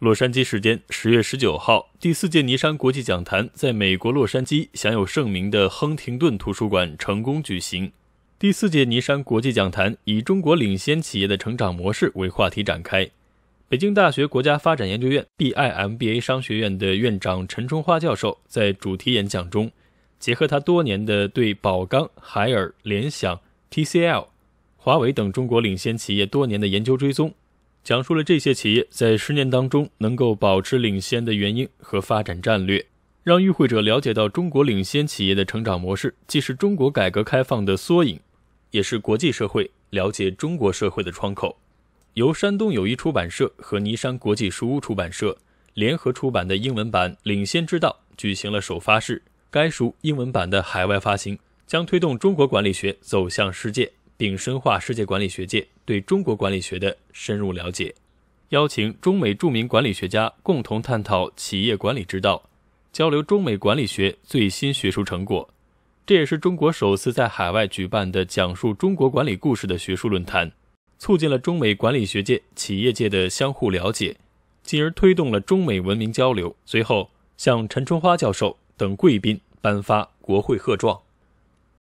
洛杉矶时间十月十九号，第四届尼山国际讲坛在美国洛杉矶享有盛名的亨廷顿图书馆成功举行。第四届尼山国际讲坛以“中国领先企业的成长模式”为话题展开。北京大学国家发展研究院 （BIMBA） 商学院的院长陈春花教授在主题演讲中，结合他多年的对宝钢、海尔、联想、TCL、华为等中国领先企业多年的研究追踪。讲述了这些企业在十年当中能够保持领先的原因和发展战略，让与会者了解到中国领先企业的成长模式，既是中国改革开放的缩影，也是国际社会了解中国社会的窗口。由山东友谊出版社和尼山国际书屋出版社联合出版的英文版《领先之道》举行了首发式。该书英文版的海外发行将推动中国管理学走向世界。并深化世界管理学界对中国管理学的深入了解，邀请中美著名管理学家共同探讨企业管理之道，交流中美管理学最新学术成果。这也是中国首次在海外举办的讲述中国管理故事的学术论坛，促进了中美管理学界、企业界的相互了解，进而推动了中美文明交流。随后，向陈春花教授等贵宾颁发国会贺状。